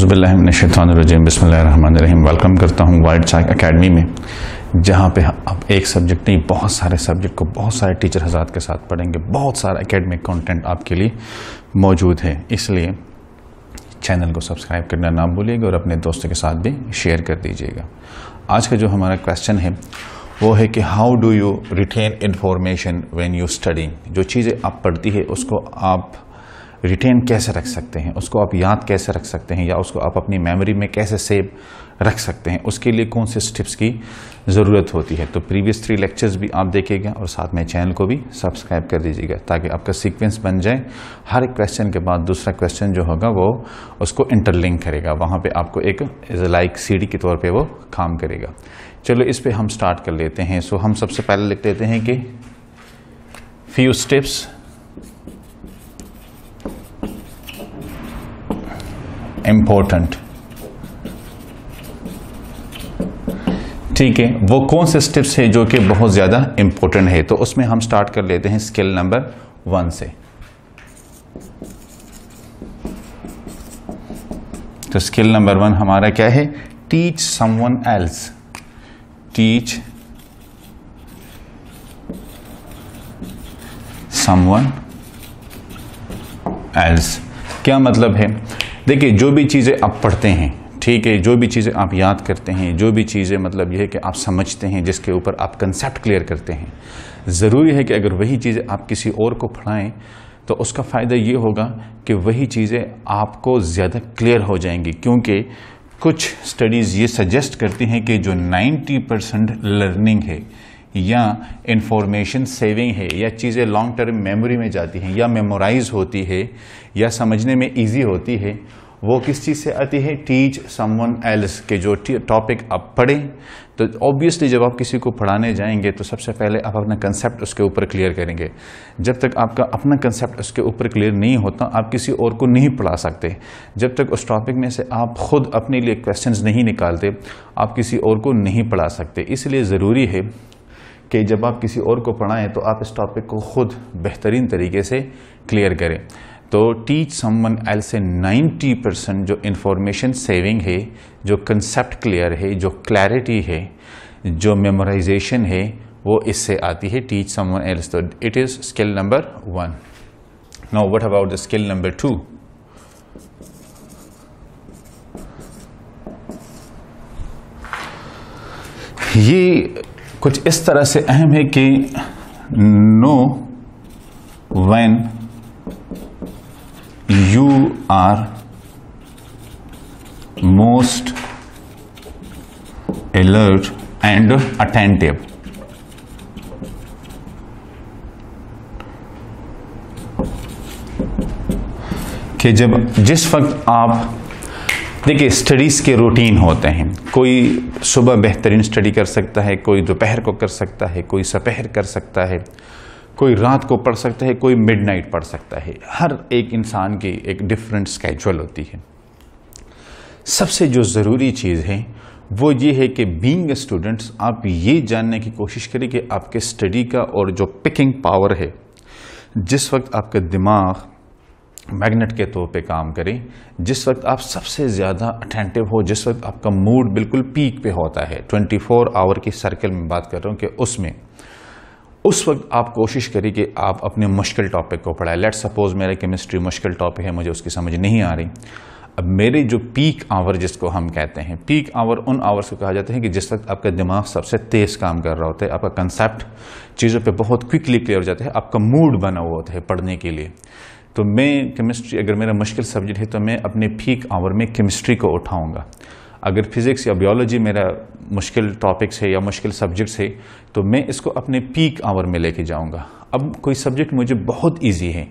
अज़बिल्लिनशानरजीम बसमीम वेलकम करता हूँ वाइल्ड चाइक अकेडमी में जहाँ पे आप एक सब्जेक्ट नहीं बहुत सारे सब्जेक्ट को बहुत सारे टीचर हजार के साथ पढ़ेंगे बहुत सारा अकेडमिक कंटेंट आपके लिए मौजूद है इसलिए चैनल को सब्सक्राइब करना ना भूलिएगा और अपने दोस्तों के साथ भी शेयर कर दीजिएगा आज का जो हमारा क्वेश्चन है वो है कि how do you retain information when you study जो चीज़ें आप पढ़ती है उसको आप रिटेन कैसे रख सकते हैं उसको आप याद कैसे रख सकते हैं या उसको आप अपनी मेमोरी में कैसे सेव रख सकते हैं उसके लिए कौन से स्टिप्स की ज़रूरत होती है तो प्रीवियस थ्री लेक्चर्स भी आप देखिएगा और साथ में चैनल को भी सब्सक्राइब कर दीजिएगा ताकि आपका सीक्वेंस बन जाए हर एक क्वेश्चन के बाद दूसरा क्वेश्चन जो होगा वो उसको इंटरलिंक करेगा वहाँ पे आपको एक एज लाइक सीडी के तौर पे वो काम करेगा चलो इस पर हम स्टार्ट कर लेते हैं सो हम सबसे पहले लिख लेते हैं कि फ्यू स्टिप्स इंपॉर्टेंट ठीक है वो कौन से स्टेप्स है जो कि बहुत ज़्यादा इंपॉर्टेंट है तो उसमें हम स्टार्ट कर लेते हैं स्किल नंबर वन से तो स्किल नंबर वन हमारा क्या है teach someone else teach someone else क्या मतलब है देखिए जो भी चीज़ें आप पढ़ते हैं ठीक है जो भी चीज़ें आप याद करते हैं जो भी चीज़ें मतलब यह है कि आप समझते हैं जिसके ऊपर आप कंसेप्ट क्लियर करते हैं ज़रूरी है कि अगर वही चीज़ें आप किसी और को पढ़ाएं तो उसका फ़ायदा ये होगा कि वही चीज़ें आपको ज़्यादा क्लियर हो जाएंगी क्योंकि कुछ स्टडीज़ ये सजेस्ट करती हैं कि जो 90 परसेंट लर्निंग है या इंफॉर्मेशन सेविंग है या चीज़ें लॉन्ग टर्म मेमोरी में जाती हैं या मेमोराइज होती है या समझने में इजी होती है वो किस चीज़ से आती है टीच समवन एल्स के जो टॉपिक आप पढ़ें तो ऑब्वियसली जब आप किसी को पढ़ाने जाएंगे तो सबसे पहले आप अपना कंसेप्ट उसके ऊपर क्लियर करेंगे जब तक आपका अपना कंसेप्ट उसके ऊपर क्लियर नहीं होता आप किसी और को नहीं पढ़ा सकते जब तक उस टॉपिक में से आप खुद अपने लिए क्वेश्चंस नहीं निकालते आप किसी और को नहीं पढ़ा सकते इसलिए ज़रूरी है कि जब आप किसी और को पढ़ाएं तो आप इस टॉपिक को ख़ुद बेहतरीन तरीके से क्लियर करें तो टीच समन एल से 90 परसेंट जो इन्फॉर्मेशन सेविंग है जो कंसेप्ट क्लियर है जो क्लैरिटी है जो मेमोराइजेशन है वो इससे आती है टीच समन एल्स तो it is skill number one now what about the skill number two ये कुछ इस तरह से अहम है कि know when you are most alert and attentive कि जब जिस वक्त आप देखिए स्टडीज़ के रूटीन होते हैं कोई सुबह बेहतरीन स्टडी कर सकता है कोई दोपहर को कर सकता है कोई सपहर कर सकता है कोई रात को पढ़ सकता है कोई मिडनाइट पढ़ सकता है हर एक इंसान की एक डिफरेंट स्केजुअल होती है सबसे जो ज़रूरी चीज़ है वो ये है कि बीइंग स्टूडेंट्स आप ये जानने की कोशिश करें कि आपके स्टडी का और जो पिकिंग पावर है जिस वक्त आपका दिमाग मैग्नेट के तौर पे काम करें जिस वक्त आप सबसे ज़्यादा अटेंटिव हो जिस वक्त आपका मूड बिल्कुल पीक पे होता है 24 आवर की सर्कल में बात कर रहा हूँ कि उसमें उस वक्त आप कोशिश करें कि आप अपने मुश्किल टॉपिक को पढ़ाएं लेट सपोज मेरा केमिस्ट्री मुश्किल टॉपिक है मुझे उसकी समझ नहीं आ रही अब मेरे जो पीक आवर जिसको हम कहते हैं पीक आवर उन आवर्स को कहा जाता है कि जिस वक्त आपका दिमाग सबसे तेज़ काम कर रहा होता है आपका कंसेप्ट चीज़ों पे बहुत क्विकली क्लियर हो जाता है आपका मूड बना हुआ होता है पढ़ने के लिए तो मैं केमिस्ट्री अगर मेरा मुश्किल सब्जेक्ट है तो मैं अपने पीक आवर में केमिस्ट्री को उठाऊँगा अगर फिज़िक्स या बायोलॉजी मेरा मुश्किल टॉपिक्स है या मुश्किल सब्जेक्ट्स है तो मैं इसको अपने पीक आवर में लेके जाऊँगा अब कोई सब्जेक्ट मुझे बहुत ईजी है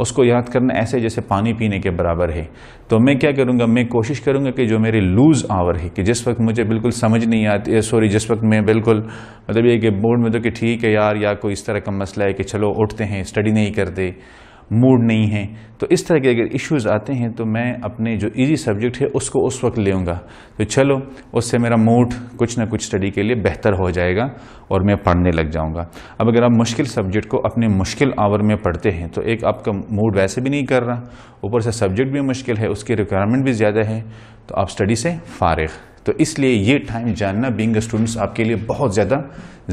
उसको याद करना ऐसे जैसे पानी पीने के बराबर है तो मैं क्या करूँगा मैं कोशिश करूँगा कि जो मेरे लूज़ आवर है कि जिस वक्त मुझे बिल्कुल समझ नहीं आती सॉरी जिस वक्त मैं बिल्कुल मतलब ये कि बोर्ड में तो कि ठीक है यार या कोई इस तरह का मसला है कि चलो उठते हैं स्टडी नहीं करते मूड नहीं है तो इस तरह के अगर इश्यूज़ आते हैं तो मैं अपने जो इजी सब्जेक्ट है उसको उस वक्त लेऊँगा तो चलो उससे मेरा मूड कुछ ना कुछ स्टडी के लिए बेहतर हो जाएगा और मैं पढ़ने लग जाऊँगा अब अगर आप मुश्किल सब्जेक्ट को अपने मुश्किल आवर में पढ़ते हैं तो एक आपका मूड वैसे भी नहीं कर रहा ऊपर से सब्जेक्ट भी मुश्किल है उसकी रिक्वायरमेंट भी ज़्यादा है तो आप स्टडी से फ़ारिग तो इसलिए ये टाइम जानना बींग स्टूडेंट्स आपके लिए बहुत ज़्यादा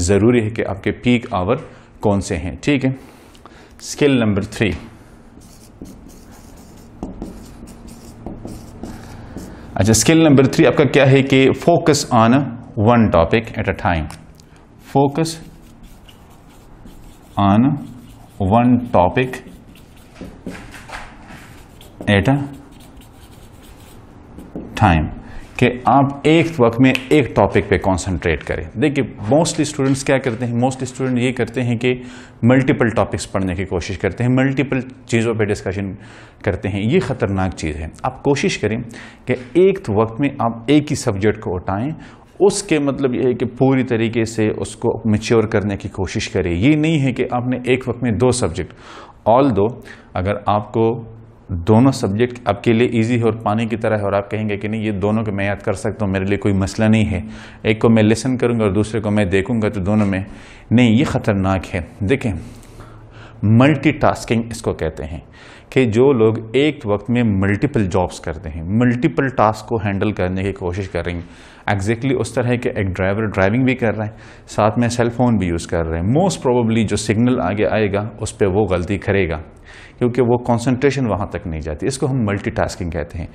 ज़रूरी है कि आपके पीक आवर कौन से हैं ठीक है स्किल नंबर थ्री अच्छा स्किल नंबर थ्री आपका क्या है कि focus on one topic at a time focus on one topic at a time कि आप एक वक्त में एक टॉपिक पे कंसंट्रेट करें देखिए मोस्टली स्टूडेंट्स क्या करते हैं मोस्टली स्टूडेंट ये करते हैं कि मल्टीपल टॉपिक्स पढ़ने की कोशिश करते हैं मल्टीपल चीज़ों पे डिस्कशन करते हैं ये ख़तरनाक चीज़ है आप कोशिश करें कि एक वक्त में आप एक ही सब्जेक्ट को उठाएँ उसके मतलब ये है कि पूरी तरीके से उसको मेच्योर करने की कोशिश करें ये नहीं है कि आपने एक वक्त में दो सब्जेक्ट ऑल दो अगर आपको दोनों सब्जेक्ट आपके लिए इजी है और पानी की तरह है और आप कहेंगे कि नहीं ये दोनों को मैं याद कर सकता हूँ मेरे लिए कोई मसला नहीं है एक को मैं लेसन करूँगा और दूसरे को मैं देखूँगा तो दोनों में नहीं ये ख़तरनाक है देखें मल्टी इसको कहते हैं कि जो लोग एक वक्त में मल्टीपल जॉब्स करते हैं मल्टीपल टास्क को हैंडल करने की कोशिश कर रहे हैं एग्जैक्टली exactly उस तरह के एक ड्राइवर ड्राइविंग भी कर रहे हैं साथ में सेल फोन भी यूज़ कर रहे हैं मोस्ट प्रोबली जो सिग्नल आगे आएगा उस पर वो गलती करेगा क्योंकि वो कंसंट्रेशन वहाँ तक नहीं जाती इसको हम मल्टीटास्किंग कहते हैं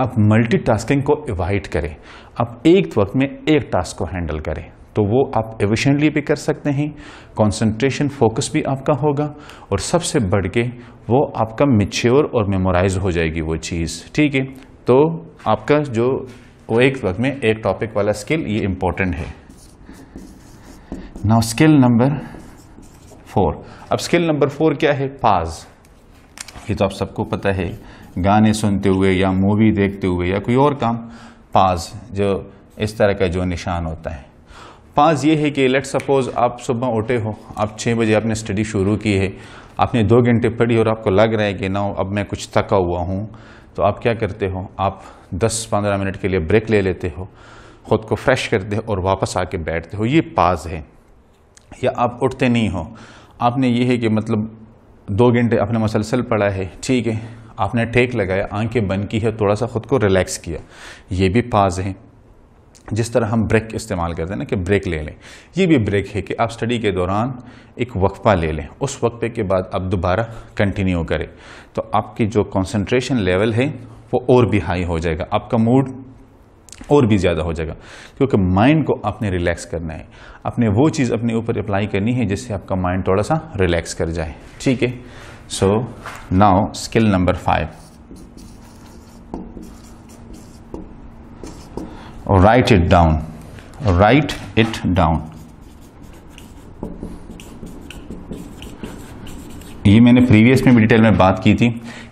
अब मल्टीटास्किंग को अवॉइड करें अब एक वक्त में एक टास्क को हैंडल करें तो वो आप एविशेंटली भी कर सकते हैं कंसंट्रेशन फोकस भी आपका होगा और सबसे बढ़ के वो आपका मिच्योर और मेमोराइज हो जाएगी वो चीज़ ठीक है तो आपका जो वो एक वक्त में एक टॉपिक वाला स्किल ये इम्पोर्टेंट है नाउ स्किल नंबर फोर अब स्किल नंबर फोर क्या है पाज ये तो आप सबको पता है गाने सुनते हुए या मूवी देखते हुए या कोई और काम पाज जो इस तरह का जो निशान होता है पाँच ये है कि लेट सपोज़ आप सुबह उठे हो आप छः बजे आपने स्टडी शुरू की है आपने दो घंटे पढ़ी और आपको लग रहा है कि ना अब मैं कुछ थका हुआ हूँ तो आप क्या करते हो आप 10-15 मिनट के लिए ब्रेक ले लेते हो ख़ुद को फ्रेश करते हो और वापस आके बैठते हो ये पाज है या आप उठते नहीं हो आपने ये है कि मतलब दो घंटे आपने मसलसल पढ़ा है ठीक है आपने टेक लगाया आंखें बंद की है थोड़ा सा ख़ुद को रिलैक्स किया ये भी पाज है जिस तरह हम ब्रेक इस्तेमाल करते हैं ना कि ब्रेक ले लें ये भी ब्रेक है कि आप स्टडी के दौरान एक वक्फ़ा ले लें उस वक्फे के बाद आप दोबारा कंटिन्यू करें तो आपकी जो कंसंट्रेशन लेवल है वो और भी हाई हो जाएगा आपका मूड और भी ज़्यादा हो जाएगा क्योंकि माइंड को आपने रिलैक्स करना है आपने वो चीज़ अपने ऊपर अप्लाई करनी है जिससे आपका माइंड थोड़ा सा रिलैक्स कर जाए ठीक है so now skill number five write it down write it down ये मैंने प्रीवियस में भी डिटेल में बात की थी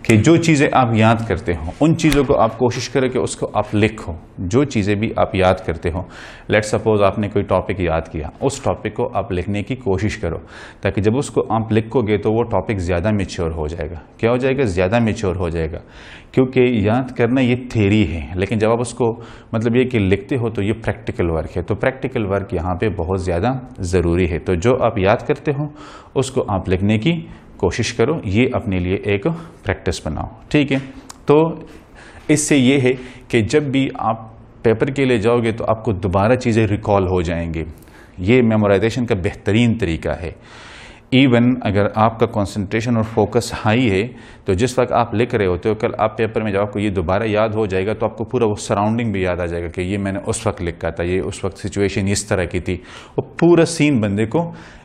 कि जो चीज़ें आप याद करते हो उन चीज़ों को आप कोशिश करें कि उसको आप लिखो जो चीज़ें भी आप याद करते हो लेट सपोज आपने कोई टॉपिक याद किया उस टॉपिक को आप लिखने की कोशिश करो ताकि जब उसको आप लिखोगे तो वो टॉपिक ज़्यादा मेच्योर हो जाएगा क्या हो जाएगा ज़्यादा मेच्योर हो जाएगा क्योंकि याद करना ये थेरी है लेकिन जब आप उसको मतलब ये कि लिखते हो तो ये प्रैक्टिकल वर्क है तो प्रैक्टिकल वर्क यहाँ पर बहुत ज़्यादा ज़रूरी है तो जो आप याद करते हो उसको आप लिखने की कोशिश करो ये अपने लिए एक प्रैक्टिस बनाओ ठीक है तो इससे ये है कि जब भी आप पेपर के लिए जाओगे तो आपको दोबारा चीज़ें रिकॉल हो जाएंगी ये मेमोराइजेशन का बेहतरीन तरीका है इवन अगर आपका कंसंट्रेशन और फोकस हाई है तो जिस वक्त आप लिख रहे होते हो कल आप पेपर में जब आपको ये दोबारा याद हो जाएगा तो आपको पूरा वो सराउंडिंग भी याद आ जाएगा कि ये मैंने उस वक्त लिखा था ये उस वक्त सिचुएशन इस तरह की थी वो पूरा सीन बंदे को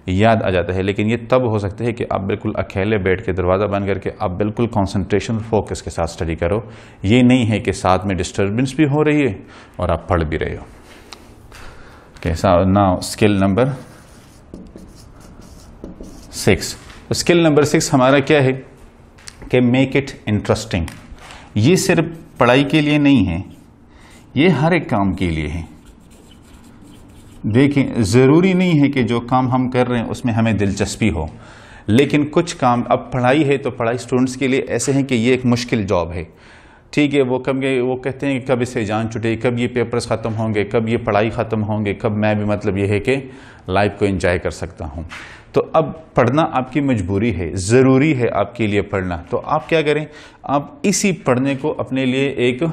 याद आ जाता है लेकिन ये तब हो सकता है कि आप बिल्कुल अकेले बैठ के दरवाज़ा बंद करके आप बिल्कुल कॉन्सनट्रेशन फोकस के साथ स्टडी करो ये नहीं है कि साथ में डिस्टर्बेंस भी हो रही है और आप पढ़ भी रहे हो कैसा ना स्किल नंबर सिक्स तो स्किल नंबर सिक्स हमारा क्या है कि मेक इट इंटरेस्टिंग ये सिर्फ पढ़ाई के लिए नहीं है ये हर एक काम के लिए है देखें ज़रूरी नहीं है कि जो काम हम कर रहे हैं उसमें हमें दिलचस्पी हो लेकिन कुछ काम अब पढ़ाई है तो पढ़ाई स्टूडेंट्स के लिए ऐसे हैं कि ये एक मुश्किल जॉब है ठीक है वो कब वो कहते हैं कि कब इसे जान छुटे कब ये पेपर्स ख़त्म होंगे कब ये पढ़ाई ख़त्म होंगे कब मैं भी मतलब ये है कि लाइफ को एंजॉय कर सकता हूँ तो अब पढ़ना आपकी मजबूरी है ज़रूरी है आपके लिए पढ़ना तो आप क्या करें आप इसी पढ़ने को अपने लिए एक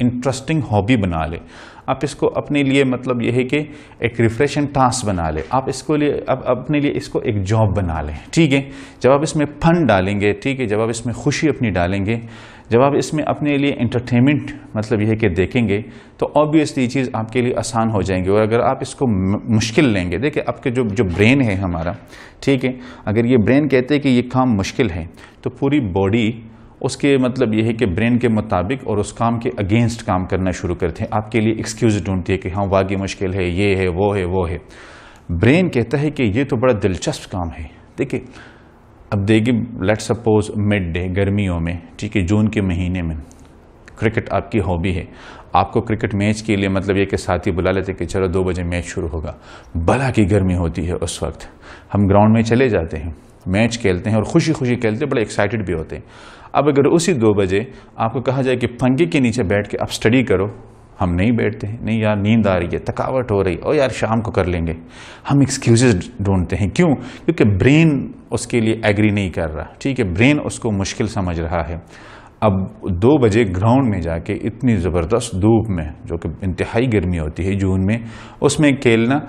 इंटरेस्टिंग हॉबी बना लें आप इसको अपने लिए मतलब यह है कि एक रिफ़्रेश टास्क बना लें आप इसको लिए आप अपने लिए इसको एक जॉब बना लें ठीक है जब आप इसमें फन डालेंगे ठीक है जब आप इसमें खुशी अपनी डालेंगे जब आप इसमें अपने लिए इंटरटेनमेंट मतलब यह कि देखेंगे तो ऑब्वियसली ये चीज़ आपके लिए आसान हो जाएंगे और अगर आप इसको मुश्किल लेंगे देखिए आपके जो जो ब्रेन है हमारा ठीक है अगर ये ब्रेन कहते हैं कि ये काम मुश्किल है तो पूरी बॉडी उसके मतलब यह है कि ब्रेन के मुताबिक और उस काम के अगेंस्ट काम करना शुरू करते हैं आपके लिए एक्सक्यूज ढूंढती है कि हाँ वाकई मुश्किल है ये है वो है वो है ब्रेन कहता है कि ये तो बड़ा दिलचस्प काम है देखिए अब देखिए लेट सपोज मिड डे गर्मियों में ठीक है जून के महीने में क्रिकेट आपकी हॉबी है आपको क्रिकेट मैच के लिए मतलब ये कि साथी बुला लेते कि चलो दो बजे मैच शुरू होगा भला की गर्मी होती है उस वक्त हम ग्राउंड में चले जाते हैं मैच खेलते हैं और खुशी खुशी खेलते हैं बड़े एक्साइटेड भी होते हैं अब अगर उसी दो बजे आपको कहा जाए कि पंखे के नीचे बैठ के आप स्टडी करो हम नहीं बैठते हैं नहीं यार नींद आ रही है थकावट हो रही है और यार शाम को कर लेंगे हम एक्सक्यूजेज ढूंढते हैं क्यों क्योंकि ब्रेन उसके लिए एग्री नहीं कर रहा ठीक है ब्रेन उसको मुश्किल समझ रहा है अब दो बजे ग्राउंड में जाके इतनी ज़बरदस्त धूप में जो कि इंतहाई गर्मी होती है जून में उसमें खेलना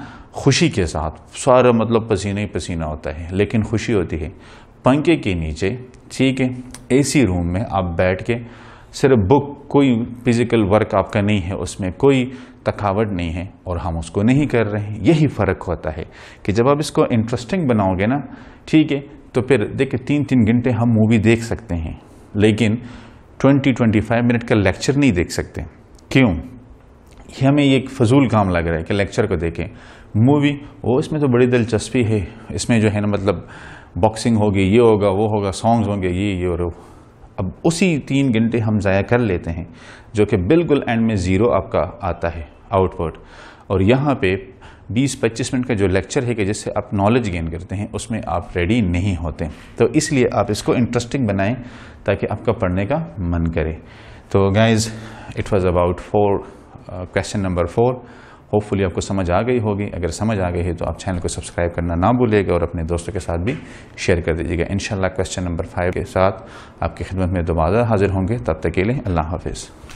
खुशी के साथ सारा मतलब पसीना ही पसीना होता है लेकिन खुशी होती है पंखे के नीचे ठीक है एसी रूम में आप बैठ के सिर्फ बुक कोई फिज़िकल वर्क आपका नहीं है उसमें कोई थकावट नहीं है और हम उसको नहीं कर रहे हैं यही फ़र्क होता है कि जब आप इसको इंटरेस्टिंग बनाओगे ना ठीक है तो फिर देखिए तीन तीन घंटे हम मूवी देख सकते हैं लेकिन 20-25 मिनट का लेक्चर नहीं देख सकते क्यों ये हमें एक फजूल काम लग रहा है कि लेक्चर को देखें मूवी वो इसमें तो बड़ी दिलचस्पी है इसमें जो है ना मतलब बॉक्सिंग होगी ये होगा वो होगा सॉन्ग्स होंगे ये ये और अब उसी तीन घंटे हम ज़ाया कर लेते हैं जो कि बिल्कुल एंड में ज़ीरो आपका आता है आउटपुट और यहाँ पे 20-25 मिनट का जो लेक्चर है कि जिससे आप नॉलेज गेन करते हैं उसमें आप रेडी नहीं होते तो इसलिए आप इसको इंटरेस्टिंग बनाएं ताकि आपका पढ़ने का मन करे तो guys it was about four question number four hopefully आपको समझ आ गई होगी अगर समझ आ गई है तो आप चैनल को सब्सक्राइब करना ना भूलिएगा और अपने दोस्तों के साथ भी शेयर कर दीजिएगा इन क्वेश्चन नंबर फाइव के साथ आपकी खिदमत में दोबारा हाजिर होंगे तब तक के लिए अल्लाह हाफिज़